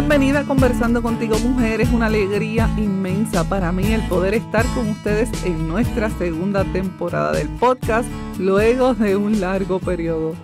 Bienvenida a Conversando contigo Mujer, es una alegría inmensa para mí el poder estar con ustedes en nuestra segunda temporada del podcast luego de un largo periodo.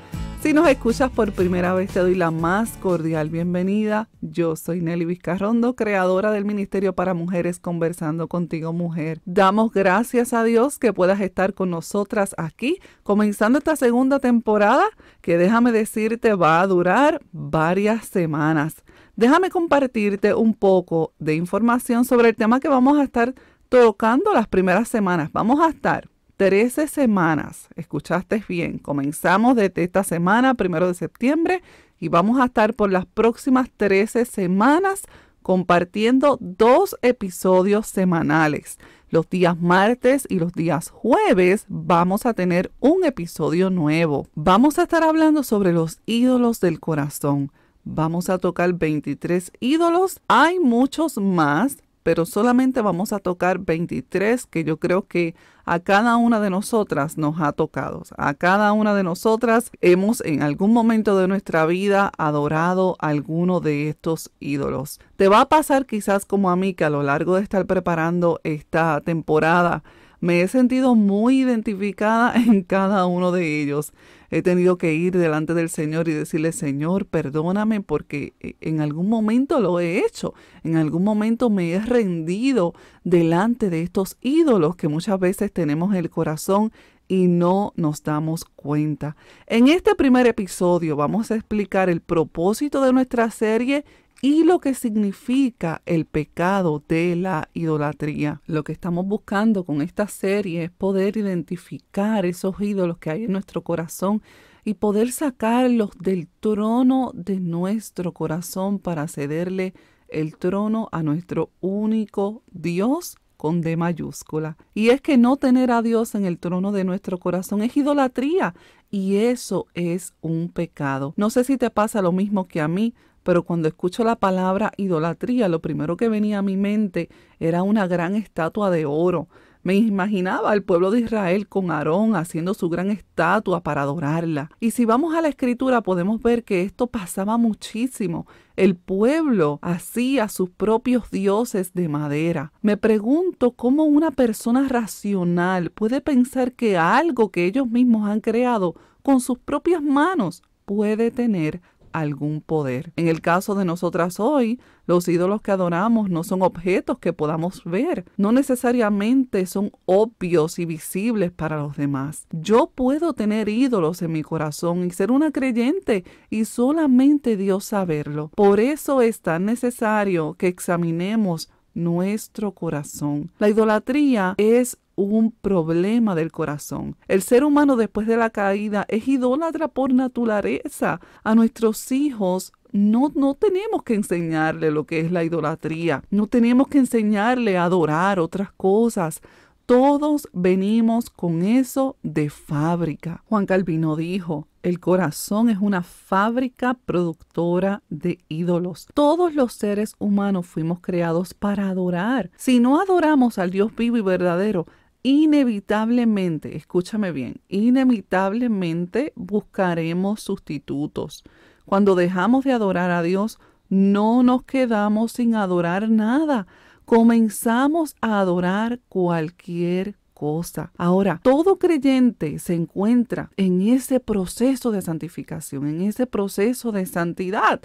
Si nos escuchas por primera vez, te doy la más cordial bienvenida. Yo soy Nelly Vizcarrondo, creadora del Ministerio para Mujeres Conversando contigo Mujer. Damos gracias a Dios que puedas estar con nosotras aquí, comenzando esta segunda temporada que déjame decirte va a durar varias semanas. Déjame compartirte un poco de información sobre el tema que vamos a estar tocando las primeras semanas. Vamos a estar 13 semanas, escuchaste bien, comenzamos desde esta semana, primero de septiembre, y vamos a estar por las próximas 13 semanas compartiendo dos episodios semanales. Los días martes y los días jueves vamos a tener un episodio nuevo. Vamos a estar hablando sobre los ídolos del corazón Vamos a tocar 23 ídolos. Hay muchos más, pero solamente vamos a tocar 23 que yo creo que a cada una de nosotras nos ha tocado. A cada una de nosotras hemos en algún momento de nuestra vida adorado alguno de estos ídolos. Te va a pasar quizás como a mí que a lo largo de estar preparando esta temporada, me he sentido muy identificada en cada uno de ellos. He tenido que ir delante del Señor y decirle, Señor, perdóname porque eh, en algún momento lo he hecho, en algún momento me he rendido delante de estos ídolos que muchas veces tenemos en el corazón y no nos damos cuenta. En este primer episodio vamos a explicar el propósito de nuestra serie y lo que significa el pecado de la idolatría. Lo que estamos buscando con esta serie es poder identificar esos ídolos que hay en nuestro corazón y poder sacarlos del trono de nuestro corazón para cederle el trono a nuestro único Dios con D mayúscula. Y es que no tener a Dios en el trono de nuestro corazón es idolatría y eso es un pecado. No sé si te pasa lo mismo que a mí, pero cuando escucho la palabra idolatría, lo primero que venía a mi mente era una gran estatua de oro. Me imaginaba al pueblo de Israel con Aarón haciendo su gran estatua para adorarla. Y si vamos a la escritura podemos ver que esto pasaba muchísimo. El pueblo hacía sus propios dioses de madera. Me pregunto cómo una persona racional puede pensar que algo que ellos mismos han creado con sus propias manos puede tener algún poder. En el caso de nosotras hoy, los ídolos que adoramos no son objetos que podamos ver, no necesariamente son obvios y visibles para los demás. Yo puedo tener ídolos en mi corazón y ser una creyente y solamente Dios saberlo. Por eso es tan necesario que examinemos nuestro corazón. La idolatría es un problema del corazón. El ser humano después de la caída es idólatra por naturaleza. A nuestros hijos no, no, tenemos que enseñarle lo que es la idolatría, no tenemos que enseñarle a adorar otras cosas. Todos venimos con eso de fábrica. Juan Calvino dijo, el corazón es una fábrica productora de ídolos. Todos los seres humanos fuimos creados para adorar. Si no adoramos al Dios vivo y verdadero, inevitablemente, escúchame bien, inevitablemente buscaremos sustitutos. Cuando dejamos de adorar a Dios, no nos quedamos sin adorar nada. Comenzamos a adorar cualquier cosa. Ahora, todo creyente se encuentra en ese proceso de santificación, en ese proceso de santidad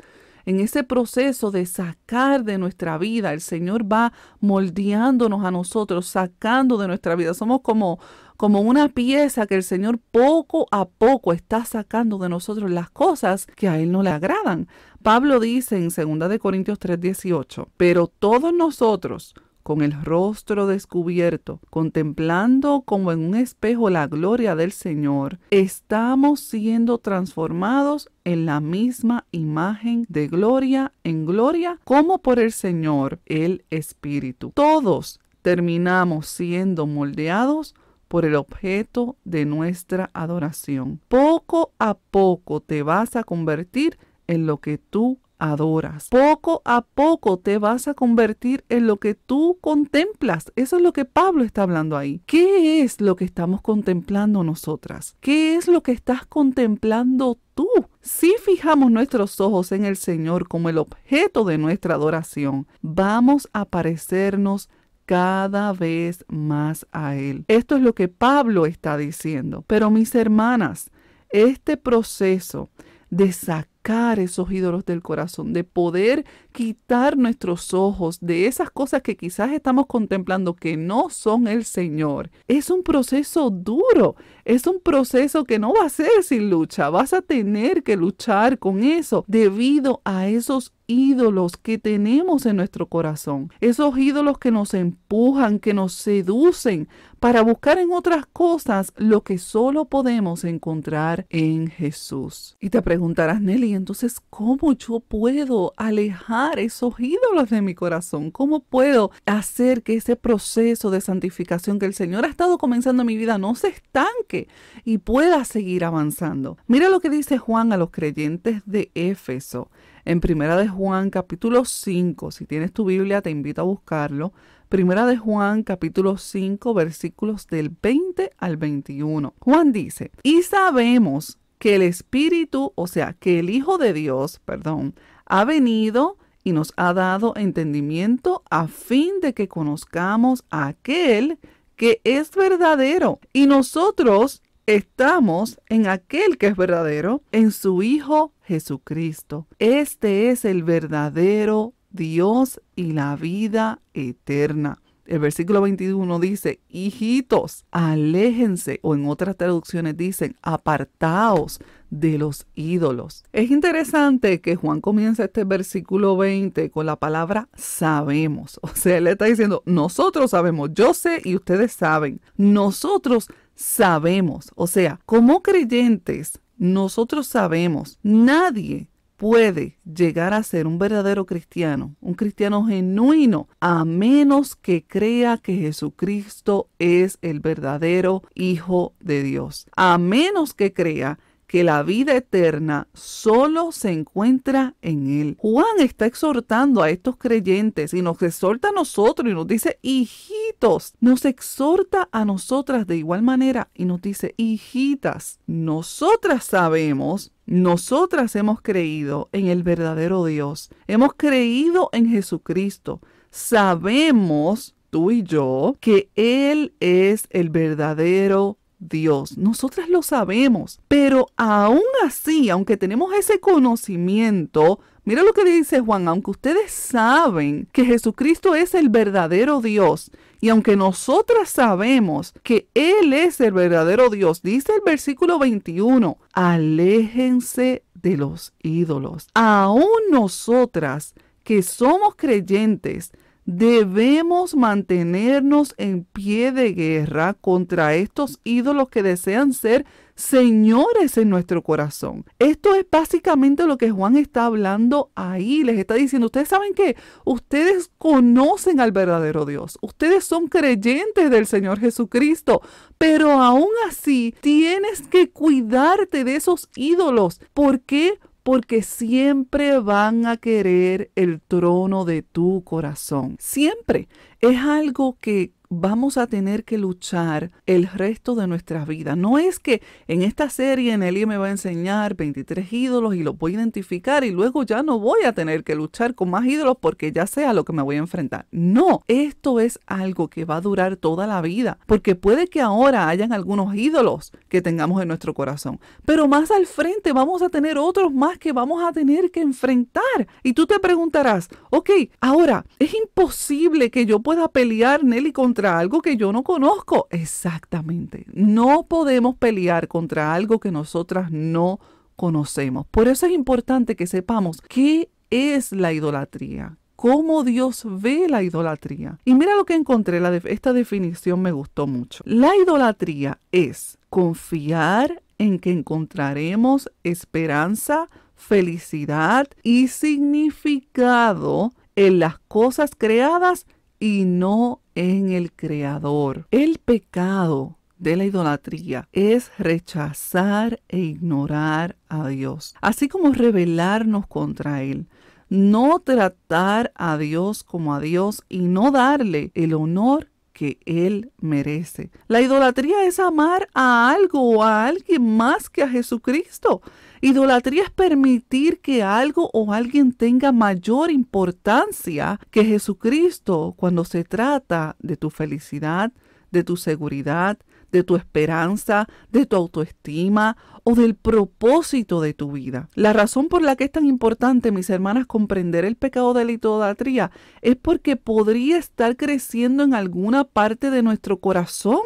en ese proceso de sacar de nuestra vida, el Señor va moldeándonos a nosotros, sacando de nuestra vida. Somos como, como una pieza que el Señor poco a poco está sacando de nosotros las cosas que a Él no le agradan. Pablo dice en 2 Corintios 3:18, pero todos nosotros, con el rostro descubierto, contemplando como en un espejo la gloria del Señor, estamos siendo transformados en la misma imagen de gloria en gloria como por el Señor, el Espíritu. Todos terminamos siendo moldeados por el objeto de nuestra adoración. Poco a poco te vas a convertir en lo que tú adoras. Poco a poco te vas a convertir en lo que tú contemplas. Eso es lo que Pablo está hablando ahí. ¿Qué es lo que estamos contemplando nosotras? ¿Qué es lo que estás contemplando tú? Si fijamos nuestros ojos en el Señor como el objeto de nuestra adoración, vamos a parecernos cada vez más a Él. Esto es lo que Pablo está diciendo. Pero mis hermanas, este proceso de sacar esos ídolos del corazón, de poder quitar nuestros ojos de esas cosas que quizás estamos contemplando que no son el Señor. Es un proceso duro, es un proceso que no va a ser sin lucha, vas a tener que luchar con eso debido a esos ídolos que tenemos en nuestro corazón, esos ídolos que nos empujan, que nos seducen para buscar en otras cosas lo que solo podemos encontrar en Jesús. Y te preguntarás, Nelly, entonces, ¿cómo yo puedo alejar esos ídolos de mi corazón? ¿Cómo puedo hacer que ese proceso de santificación que el Señor ha estado comenzando en mi vida no se estanque? y pueda seguir avanzando. Mira lo que dice Juan a los creyentes de Éfeso. En Primera de Juan capítulo 5, si tienes tu Biblia te invito a buscarlo. Primera de Juan capítulo 5 versículos del 20 al 21. Juan dice, y sabemos que el Espíritu, o sea, que el Hijo de Dios, perdón, ha venido y nos ha dado entendimiento a fin de que conozcamos a aquel que es verdadero y nosotros estamos en aquel que es verdadero, en su Hijo Jesucristo. Este es el verdadero Dios y la vida eterna. El versículo 21 dice, hijitos, aléjense, o en otras traducciones dicen, apartaos de los ídolos. Es interesante que Juan comienza este versículo 20 con la palabra sabemos. O sea, él está diciendo, nosotros sabemos, yo sé y ustedes saben. Nosotros sabemos. O sea, como creyentes, nosotros sabemos. Nadie puede llegar a ser un verdadero cristiano, un cristiano genuino, a menos que crea que Jesucristo es el verdadero Hijo de Dios, a menos que crea que la vida eterna solo se encuentra en Él. Juan está exhortando a estos creyentes y nos exhorta a nosotros y nos dice, hijitos, nos exhorta a nosotras de igual manera y nos dice, hijitas, nosotras sabemos nosotras hemos creído en el verdadero Dios, hemos creído en Jesucristo, sabemos, tú y yo, que Él es el verdadero Dios. Nosotras lo sabemos, pero aún así, aunque tenemos ese conocimiento, mira lo que dice Juan, aunque ustedes saben que Jesucristo es el verdadero Dios, y aunque nosotras sabemos que Él es el verdadero Dios, dice el versículo 21, aléjense de los ídolos. Aún nosotras que somos creyentes, Debemos mantenernos en pie de guerra contra estos ídolos que desean ser señores en nuestro corazón. Esto es básicamente lo que Juan está hablando ahí. Les está diciendo, ustedes saben que ustedes conocen al verdadero Dios. Ustedes son creyentes del Señor Jesucristo. Pero aún así, tienes que cuidarte de esos ídolos. ¿Por qué? porque siempre van a querer el trono de tu corazón. Siempre es algo que vamos a tener que luchar el resto de nuestra vida. No es que en esta serie Nelly me va a enseñar 23 ídolos y los voy a identificar y luego ya no voy a tener que luchar con más ídolos porque ya sé lo que me voy a enfrentar. No, esto es algo que va a durar toda la vida porque puede que ahora hayan algunos ídolos que tengamos en nuestro corazón, pero más al frente vamos a tener otros más que vamos a tener que enfrentar. Y tú te preguntarás, ok, ahora es imposible que yo pueda pelear Nelly contra contra algo que yo no conozco. Exactamente. No podemos pelear contra algo que nosotras no conocemos. Por eso es importante que sepamos qué es la idolatría, cómo Dios ve la idolatría. Y mira lo que encontré, esta definición me gustó mucho. La idolatría es confiar en que encontraremos esperanza, felicidad y significado en las cosas creadas y no en el Creador. El pecado de la idolatría es rechazar e ignorar a Dios, así como rebelarnos contra Él. No tratar a Dios como a Dios y no darle el honor que Él merece. La idolatría es amar a algo o a alguien más que a Jesucristo. Idolatría es permitir que algo o alguien tenga mayor importancia que Jesucristo cuando se trata de tu felicidad, de tu seguridad, de tu esperanza, de tu autoestima o del propósito de tu vida. La razón por la que es tan importante, mis hermanas, comprender el pecado de la idolatría es porque podría estar creciendo en alguna parte de nuestro corazón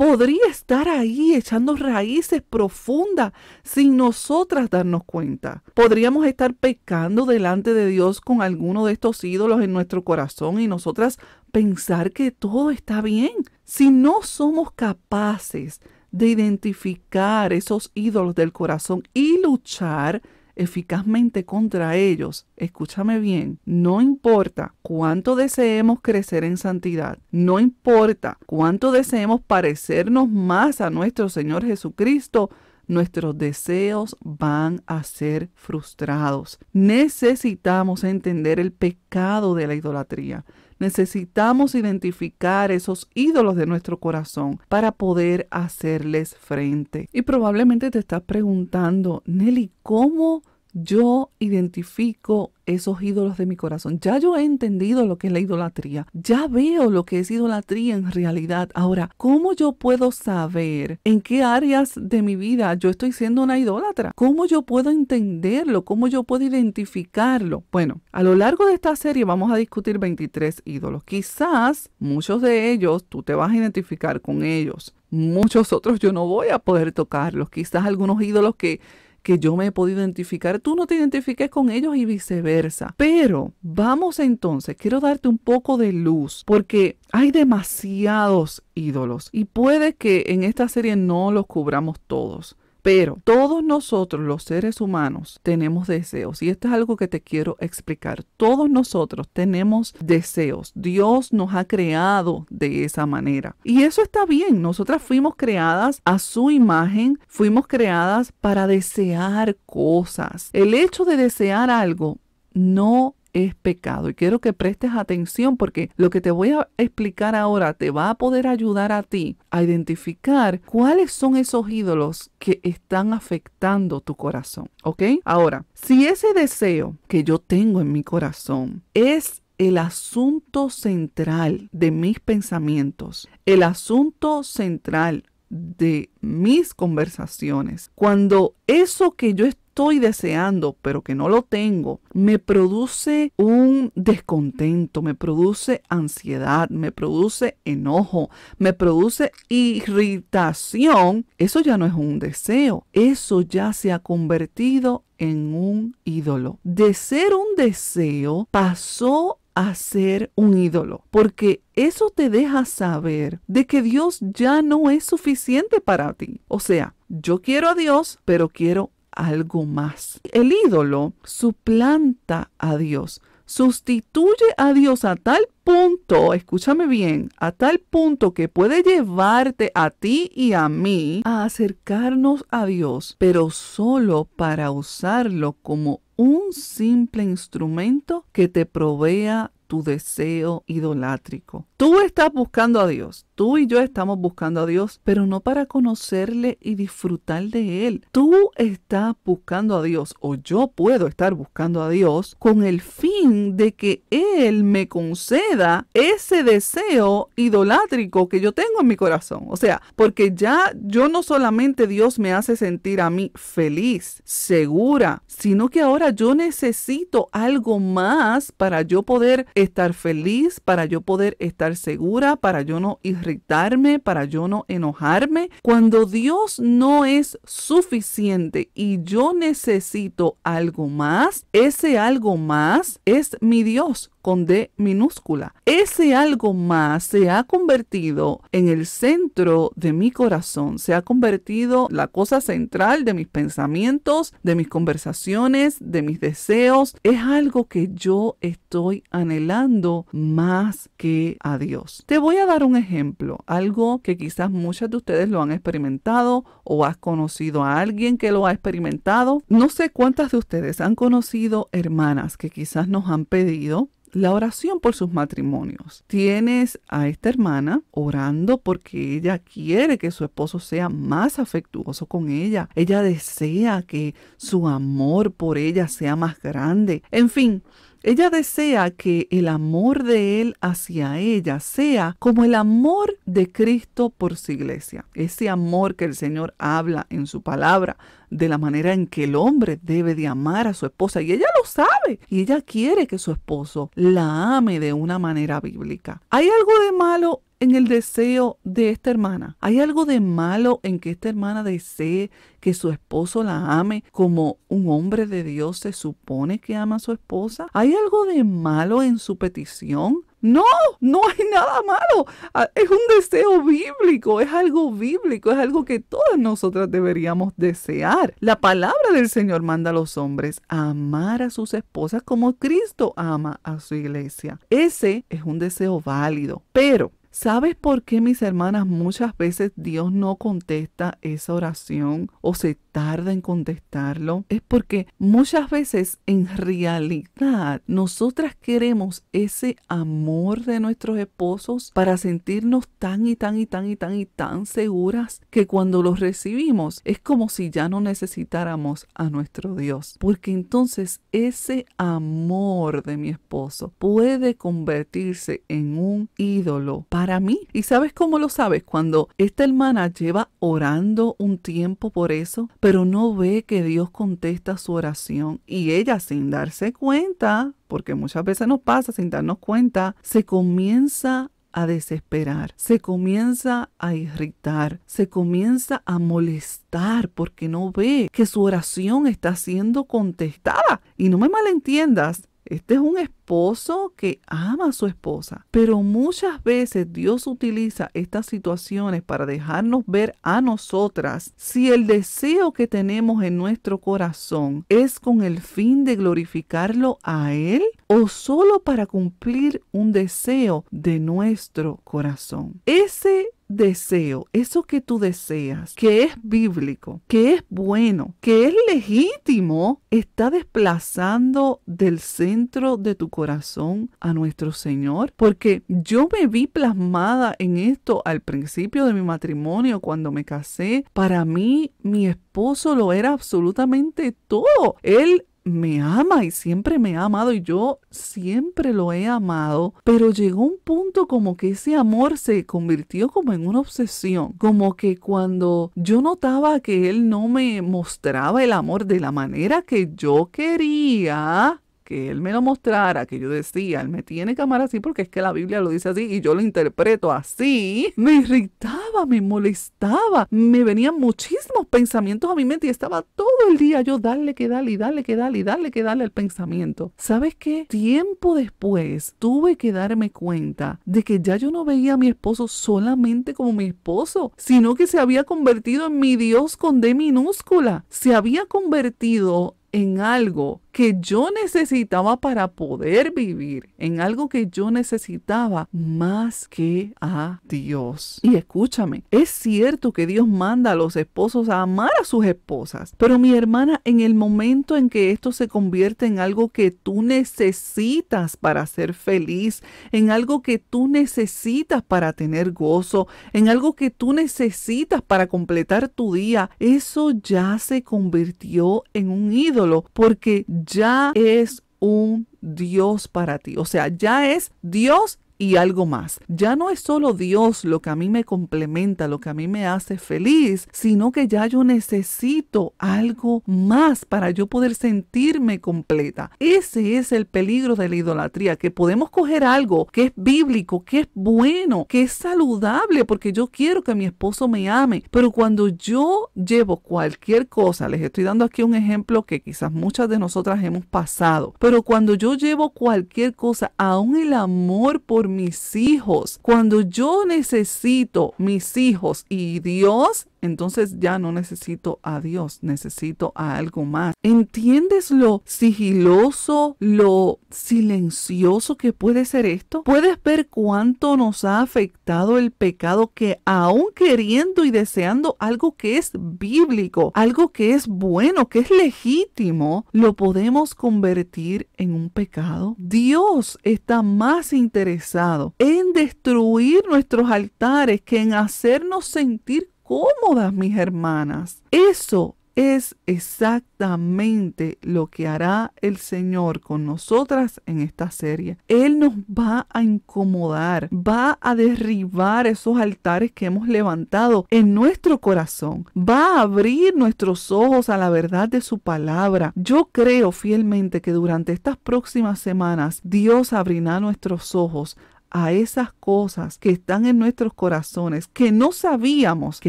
podría estar ahí echando raíces profundas sin nosotras darnos cuenta. Podríamos estar pecando delante de Dios con alguno de estos ídolos en nuestro corazón y nosotras pensar que todo está bien. Si no somos capaces de identificar esos ídolos del corazón y luchar, eficazmente contra ellos, escúchame bien, no importa cuánto deseemos crecer en santidad, no importa cuánto deseemos parecernos más a nuestro Señor Jesucristo, nuestros deseos van a ser frustrados. Necesitamos entender el pecado de la idolatría. Necesitamos identificar esos ídolos de nuestro corazón para poder hacerles frente. Y probablemente te estás preguntando, Nelly, ¿cómo yo identifico esos ídolos de mi corazón. Ya yo he entendido lo que es la idolatría. Ya veo lo que es idolatría en realidad. Ahora, ¿cómo yo puedo saber en qué áreas de mi vida yo estoy siendo una idólatra? ¿Cómo yo puedo entenderlo? ¿Cómo yo puedo identificarlo? Bueno, a lo largo de esta serie vamos a discutir 23 ídolos. Quizás muchos de ellos tú te vas a identificar con ellos. Muchos otros yo no voy a poder tocarlos. Quizás algunos ídolos que que yo me he podido identificar, tú no te identifiques con ellos y viceversa. Pero vamos entonces, quiero darte un poco de luz porque hay demasiados ídolos y puede que en esta serie no los cubramos todos. Pero todos nosotros los seres humanos tenemos deseos y esto es algo que te quiero explicar. Todos nosotros tenemos deseos. Dios nos ha creado de esa manera. Y eso está bien. Nosotras fuimos creadas a su imagen, fuimos creadas para desear cosas. El hecho de desear algo no es pecado. Y quiero que prestes atención porque lo que te voy a explicar ahora te va a poder ayudar a ti a identificar cuáles son esos ídolos que están afectando tu corazón. ¿Ok? Ahora, si ese deseo que yo tengo en mi corazón es el asunto central de mis pensamientos, el asunto central de mis conversaciones, cuando eso que yo estoy estoy deseando, pero que no lo tengo, me produce un descontento, me produce ansiedad, me produce enojo, me produce irritación, eso ya no es un deseo, eso ya se ha convertido en un ídolo. De ser un deseo pasó a ser un ídolo, porque eso te deja saber de que Dios ya no es suficiente para ti. O sea, yo quiero a Dios, pero quiero algo más. El ídolo suplanta a Dios, sustituye a Dios a tal punto, escúchame bien, a tal punto que puede llevarte a ti y a mí a acercarnos a Dios, pero solo para usarlo como un simple instrumento que te provea tu deseo idolátrico. Tú estás buscando a Dios, tú y yo estamos buscando a Dios, pero no para conocerle y disfrutar de Él. Tú estás buscando a Dios o yo puedo estar buscando a Dios con el fin de que Él me conceda ese deseo idolátrico que yo tengo en mi corazón. O sea, porque ya yo no solamente Dios me hace sentir a mí feliz, segura, sino que ahora yo necesito algo más para yo poder estar feliz, para yo poder estar segura, para yo no irritarme, para yo no enojarme. Cuando Dios no es suficiente y yo necesito algo más, ese algo más es mi Dios con D minúscula. Ese algo más se ha convertido en el centro de mi corazón, se ha convertido la cosa central de mis pensamientos, de mis conversaciones, de mis deseos. Es algo que yo estoy anhelando más que a Dios. Te voy a dar un ejemplo, algo que quizás muchas de ustedes lo han experimentado o has conocido a alguien que lo ha experimentado. No sé cuántas de ustedes han conocido hermanas que quizás nos han pedido la oración por sus matrimonios. Tienes a esta hermana orando porque ella quiere que su esposo sea más afectuoso con ella. Ella desea que su amor por ella sea más grande. En fin, ella desea que el amor de Él hacia ella sea como el amor de Cristo por su iglesia, ese amor que el Señor habla en su palabra de la manera en que el hombre debe de amar a su esposa. Y ella lo sabe. Y ella quiere que su esposo la ame de una manera bíblica. ¿Hay algo de malo en el deseo de esta hermana? ¿Hay algo de malo en que esta hermana desee que su esposo la ame como un hombre de Dios se supone que ama a su esposa? ¿Hay algo de malo en su petición? No, no hay nada malo. Ah, es un deseo bíblico, es algo bíblico, es algo que todas nosotras deberíamos desear. La palabra del Señor manda a los hombres a amar a sus esposas como Cristo ama a su iglesia. Ese es un deseo válido, pero ¿Sabes por qué, mis hermanas, muchas veces Dios no contesta esa oración o se tarda en contestarlo, es porque muchas veces en realidad nosotras queremos ese amor de nuestros esposos para sentirnos tan y tan y tan y tan y tan seguras que cuando los recibimos es como si ya no necesitáramos a nuestro Dios. Porque entonces ese amor de mi esposo puede convertirse en un ídolo para mí. ¿Y sabes cómo lo sabes? Cuando esta hermana lleva orando un tiempo por eso, pero no ve que Dios contesta su oración y ella sin darse cuenta, porque muchas veces nos pasa sin darnos cuenta, se comienza a desesperar, se comienza a irritar, se comienza a molestar porque no ve que su oración está siendo contestada. Y no me malentiendas, este es un esposo que ama a su esposa, pero muchas veces Dios utiliza estas situaciones para dejarnos ver a nosotras si el deseo que tenemos en nuestro corazón es con el fin de glorificarlo a Él o solo para cumplir un deseo de nuestro corazón. Ese deseo, eso que tú deseas, que es bíblico, que es bueno, que es legítimo, está desplazando del centro de tu corazón a nuestro Señor? Porque yo me vi plasmada en esto al principio de mi matrimonio, cuando me casé. Para mí, mi esposo lo era absolutamente todo. Él me ama y siempre me ha amado y yo siempre lo he amado, pero llegó un punto como que ese amor se convirtió como en una obsesión, como que cuando yo notaba que él no me mostraba el amor de la manera que yo quería, que él me lo mostrara, que yo decía, él me tiene que amar así porque es que la Biblia lo dice así y yo lo interpreto así, me irritaba, me molestaba, me venían muchísimos pensamientos a mi mente y estaba todo el día yo darle que dale y darle que dale y darle que darle el pensamiento. ¿Sabes qué? Tiempo después tuve que darme cuenta de que ya yo no veía a mi esposo solamente como mi esposo, sino que se había convertido en mi Dios con D minúscula, se había convertido en algo que yo necesitaba para poder vivir, en algo que yo necesitaba más que a Dios. Y escúchame, es cierto que Dios manda a los esposos a amar a sus esposas, pero mi hermana, en el momento en que esto se convierte en algo que tú necesitas para ser feliz, en algo que tú necesitas para tener gozo, en algo que tú necesitas para completar tu día, eso ya se convirtió en un ídolo porque ya es un Dios para ti. O sea, ya es Dios y algo más. Ya no es solo Dios lo que a mí me complementa, lo que a mí me hace feliz, sino que ya yo necesito algo más para yo poder sentirme completa. Ese es el peligro de la idolatría, que podemos coger algo que es bíblico, que es bueno, que es saludable, porque yo quiero que mi esposo me ame, pero cuando yo llevo cualquier cosa, les estoy dando aquí un ejemplo que quizás muchas de nosotras hemos pasado, pero cuando yo llevo cualquier cosa, aún el amor por mis hijos. Cuando yo necesito mis hijos y Dios entonces ya no necesito a Dios, necesito a algo más. ¿Entiendes lo sigiloso, lo silencioso que puede ser esto? ¿Puedes ver cuánto nos ha afectado el pecado que aún queriendo y deseando algo que es bíblico, algo que es bueno, que es legítimo, lo podemos convertir en un pecado? Dios está más interesado en destruir nuestros altares que en hacernos sentir cómodas, mis hermanas. Eso es exactamente lo que hará el Señor con nosotras en esta serie. Él nos va a incomodar, va a derribar esos altares que hemos levantado en nuestro corazón, va a abrir nuestros ojos a la verdad de su palabra. Yo creo fielmente que durante estas próximas semanas Dios abrirá nuestros ojos a esas cosas que están en nuestros corazones que no sabíamos que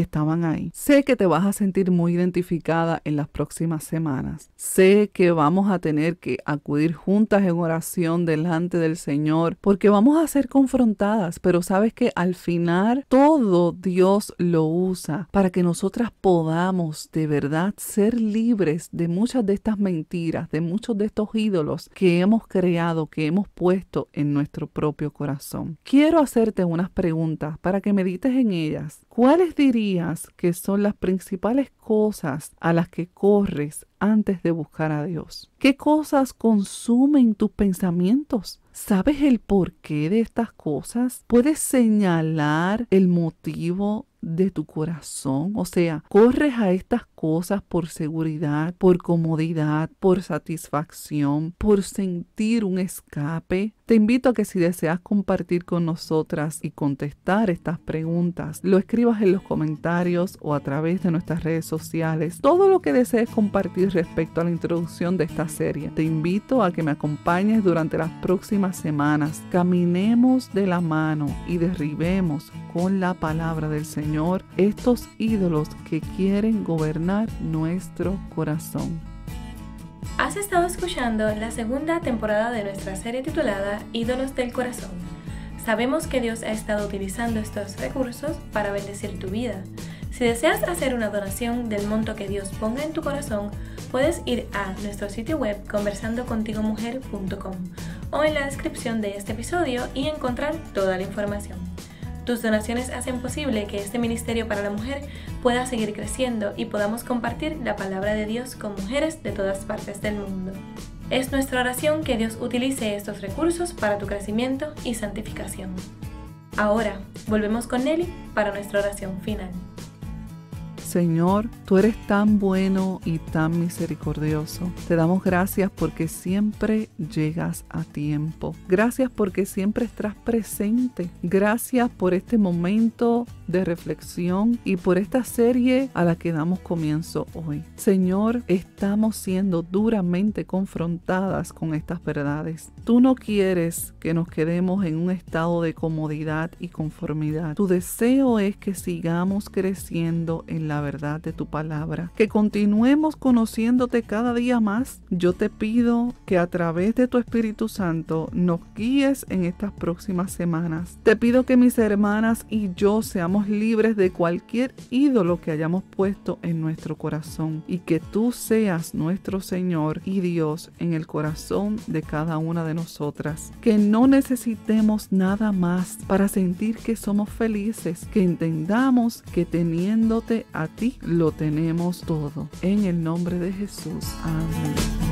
estaban ahí. Sé que te vas a sentir muy identificada en las próximas semanas. Sé que vamos a tener que acudir juntas en oración delante del Señor porque vamos a ser confrontadas, pero sabes que al final todo Dios lo usa para que nosotras podamos de verdad ser libres de muchas de estas mentiras, de muchos de estos ídolos que hemos creado, que hemos puesto en nuestro propio corazón. Quiero hacerte unas preguntas para que medites en ellas. ¿Cuáles dirías que son las principales cosas a las que corres antes de buscar a Dios? ¿Qué cosas consumen tus pensamientos? ¿Sabes el porqué de estas cosas? ¿Puedes señalar el motivo de tu corazón? O sea, corres a estas cosas por seguridad, por comodidad, por satisfacción, por sentir un escape. Te invito a que si deseas compartir con nosotras y contestar estas preguntas, lo escribas en los comentarios o a través de nuestras redes sociales. Todo lo que desees compartir respecto a la introducción de esta serie. Te invito a que me acompañes durante las próximas semanas. Caminemos de la mano y derribemos con la palabra del Señor estos ídolos que quieren gobernar nuestro corazón. Has estado escuchando la segunda temporada de nuestra serie titulada Ídolos del Corazón. Sabemos que Dios ha estado utilizando estos recursos para bendecir tu vida. Si deseas hacer una donación del monto que Dios ponga en tu corazón, puedes ir a nuestro sitio web conversandocontigomujer.com o en la descripción de este episodio y encontrar toda la información. Tus donaciones hacen posible que este ministerio para la mujer pueda seguir creciendo y podamos compartir la palabra de Dios con mujeres de todas partes del mundo. Es nuestra oración que Dios utilice estos recursos para tu crecimiento y santificación. Ahora, volvemos con Nelly para nuestra oración final. Señor, tú eres tan bueno y tan misericordioso. Te damos gracias porque siempre llegas a tiempo. Gracias porque siempre estás presente. Gracias por este momento de reflexión y por esta serie a la que damos comienzo hoy. Señor, estamos siendo duramente confrontadas con estas verdades. Tú no quieres que nos quedemos en un estado de comodidad y conformidad. Tu deseo es que sigamos creciendo en la verdad de tu palabra, que continuemos conociéndote cada día más. Yo te pido que a través de tu Espíritu Santo nos guíes en estas próximas semanas. Te pido que mis hermanas y yo seamos libres de cualquier ídolo que hayamos puesto en nuestro corazón y que tú seas nuestro Señor y Dios en el corazón de cada una de nosotras. Que no necesitemos nada más para sentir que somos felices, que entendamos que teniéndote a ti lo tenemos todo. En el nombre de Jesús. Amén.